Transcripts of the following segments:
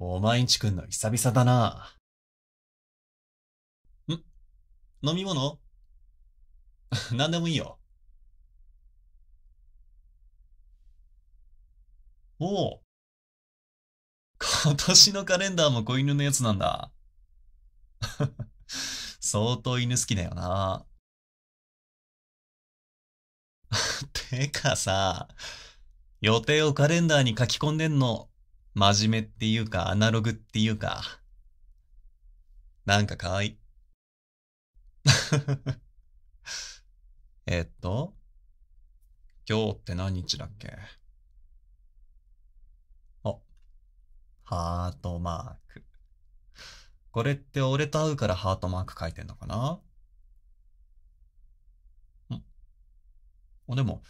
お前んちくんの久々だな。ん飲み物 何でもいいよ。おお。今年のカレンダーも子犬のやつなんだ。相当犬好きだよな。てかさ、予定をカレンダーに書き込んでんの真面目っていうかアナログっていうか、なんか可愛い。えっと、今日って何日だっけあ、ハートマーク。これって俺と会うからハートマーク書いてんのかなんあ、でも、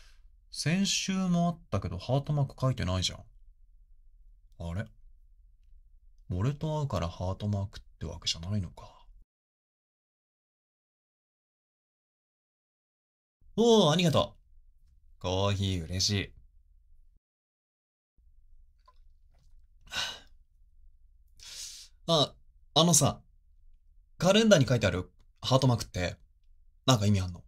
先週もあったけどハートマーク書いてないじゃん。あれ俺と会うからハートマークってわけじゃないのか。おお、ありがとう。コーヒー嬉しい。あ、あのさ、カレンダーに書いてあるハートマークって、なんか意味あんの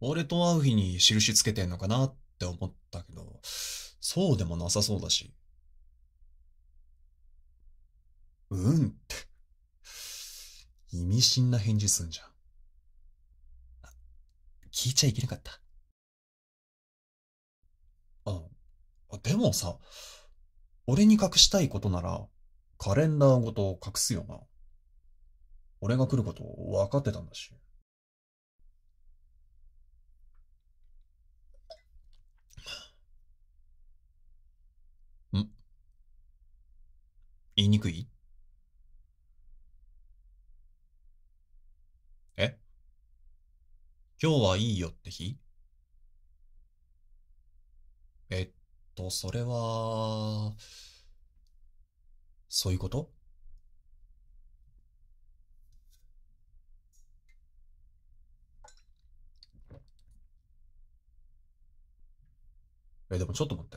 俺と会う日に印つけてんのかなって思ったけど、そうでもなさそうだし。うんって。意味深な返事すんじゃん。聞いちゃいけなかった。あ、でもさ、俺に隠したいことなら、カレンダーごと隠すよな。俺が来ること分かってたんだし。言いにくいえ今日はいいよって日えっと、それは、そういうことえ、でもちょっと待っ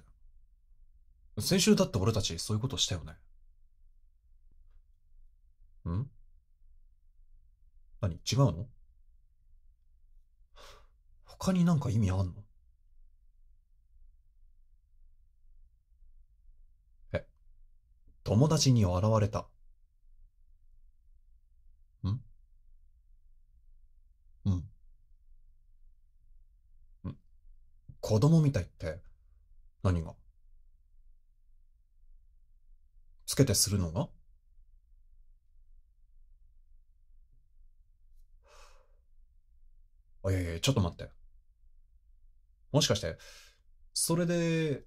て。先週だって俺たちそういうことしたよね。ん何違うの他になんか意味あんのえ、友達に現れた。んうん。子供みたいって何がつけてするのがあ、いやいや、ちょっと待って。もしかして、それで、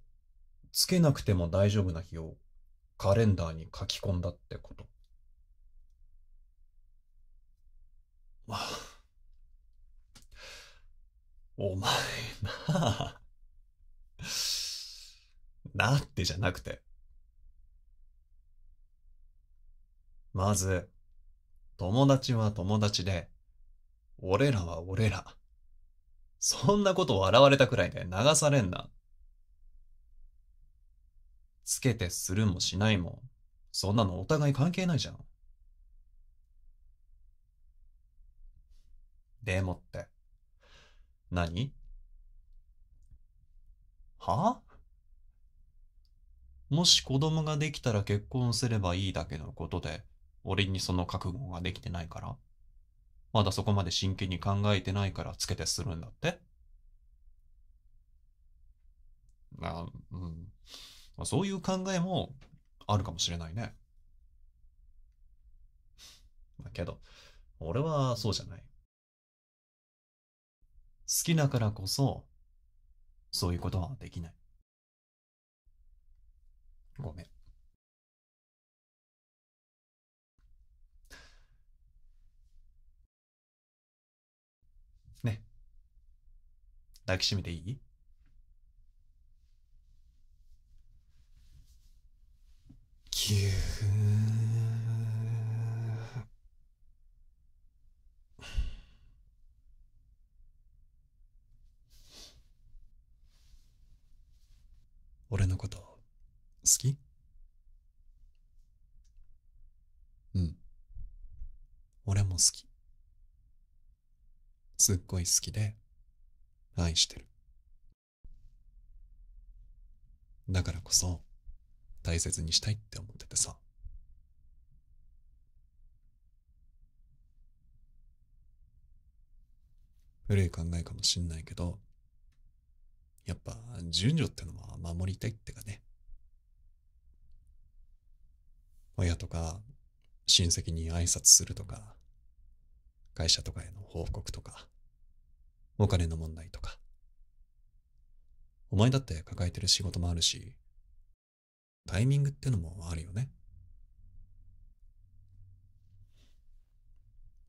つけなくても大丈夫な日をカレンダーに書き込んだってことあお前なあ。なってじゃなくて。まず、友達は友達で、俺らは俺ら。そんなことを笑われたくらいで流されんな。つけてするもしないも、そんなのお互い関係ないじゃん。でもって、何はもし子供ができたら結婚すればいいだけのことで、俺にその覚悟ができてないからまだそこまで真剣に考えてないからつけてするんだってあ、うん。そういう考えもあるかもしれないね。けど、俺はそうじゃない。好きだからこそ、そういうことはできない。ごめん。抱きしめていいぎゅ俺のこと好きうん俺も好きすっごい好きで愛してる。だからこそ、大切にしたいって思っててさ。古い考えかもしんないけど、やっぱ順序ってのは守りたいってかね。親とか親戚に挨拶するとか、会社とかへの報告とか、お金の問題とか。お前だって抱えてる仕事もあるし、タイミングってのもあるよね。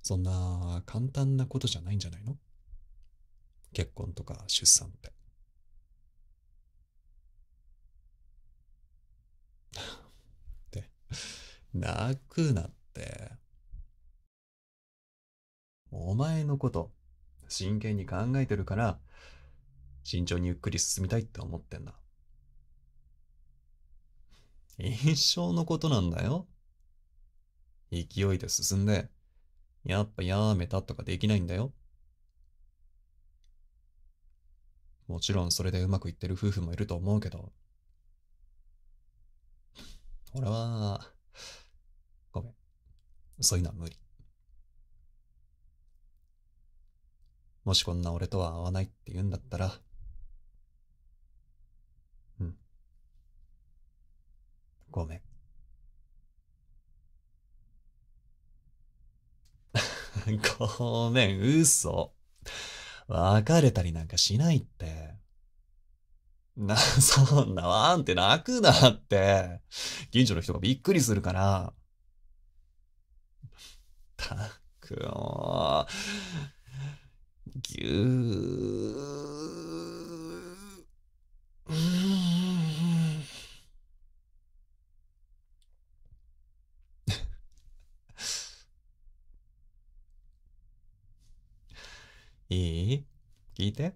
そんな簡単なことじゃないんじゃないの結婚とか出産って。っ て、泣くなって。お前のこと真剣に考えてるから、慎重にゆっくり進みたいって思ってんだ。一生のことなんだよ。勢いで進んで、やっぱやめたとかできないんだよ。もちろんそれでうまくいってる夫婦もいると思うけど、俺は、ごめん。そういうのは無理。もしこんな俺とは合わないって言うんだったら、うん。ごめん。ごめん、嘘。別れたりなんかしないって。な、そんなわんって泣くなって。近所の人がびっくりするから。たくもう。ぎゅー。いい聞いて。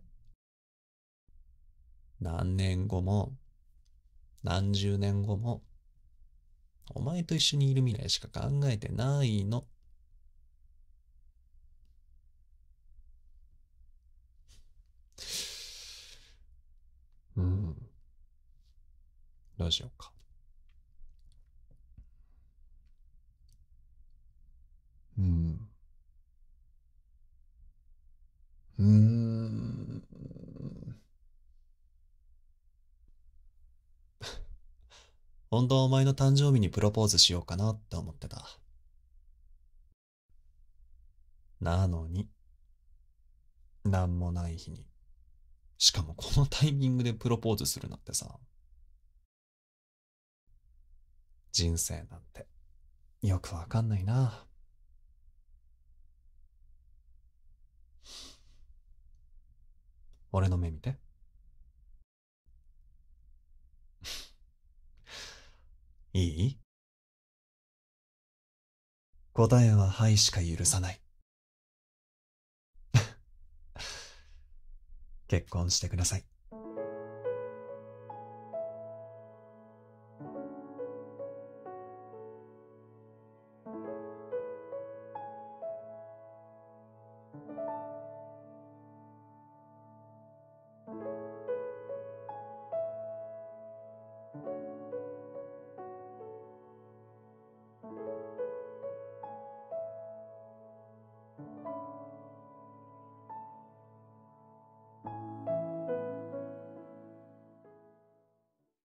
何年後も、何十年後も、お前と一緒にいる未来しか考えてないの。ラジオか。うん。うん。本当はお前の誕生日にプロポーズしようかなって思ってた。なのに、なんもない日に。しかもこのタイミングでプロポーズするなんてさ。人生なんてよくわかんないな俺の目見て いい答えは「はい」しか許さない 結婚してください